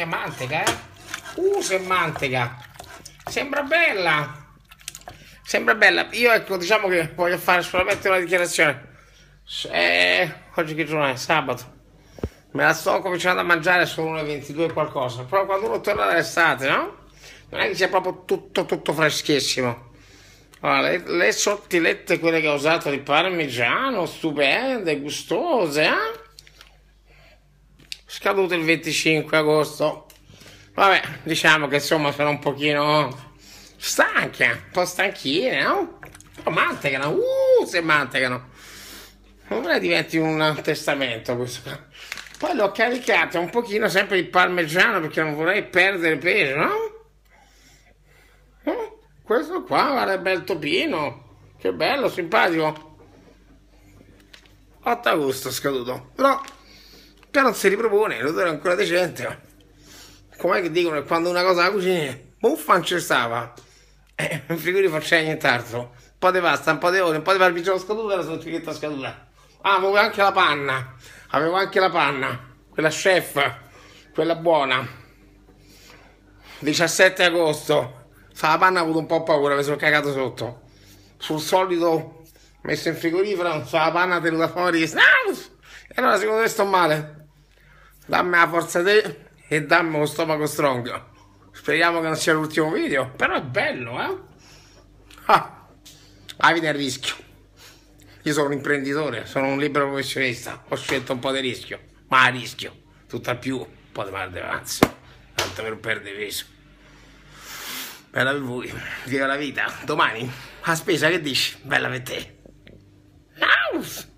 che è manteca, eh? Uh, se manteca. Sembra bella. Sembra bella. Io ecco, diciamo che voglio fare solamente una dichiarazione. Eh, oggi che giorno è? Sabato. Me la sto cominciando a mangiare solo le 22 qualcosa. Però quando uno torna dall'estate, no? Non è che sia proprio tutto, tutto freschissimo. Allora, le, le sottilette, quelle che ho usato di parmigiano, stupende, gustose, eh? scaduto il 25 agosto. Vabbè, diciamo che insomma sono un pochino stanche, un po' stanchine, no? Però mantecano, uh, se mantecano. vorrei diventi un testamento questo qua. Poi l'ho caricato un pochino sempre di parmigiano perché non vorrei perdere peso, no? Eh, questo qua, guarda, è bel topino. Che bello, simpatico. 8 agosto scaduto. Però... No poi non si ripropone, l'odore è ancora decente. Com'è che dicono che quando una cosa la cucini, buffa boh, non ci stava. Eh, in frigorifero c'è nient'altro. Un po' di pasta, un po' di olio, un po' di parmigiano scaduta e la sottiglietta scaduta. Ah, avevo anche la panna. Avevo anche la panna. Quella chef, quella buona. 17 agosto. Sta panna ha avuto un po' paura, mi sono cagato sotto. Sul solito messo in frigorifero, sta la panna tenuta fuori. E ah, allora secondo me sto male dammi la forza te e dammi lo stomaco strong. Speriamo che non sia l'ultimo video, però è bello, eh? Ah, avete il rischio. Io sono un imprenditore, sono un libero professionista, ho scelto un po' di rischio, ma a rischio, tutt'al più, un po' di mal di avanzo, tanto per non perdere peso. Bella per voi, viva la vita, domani, a spesa che dici? Bella per te. Now!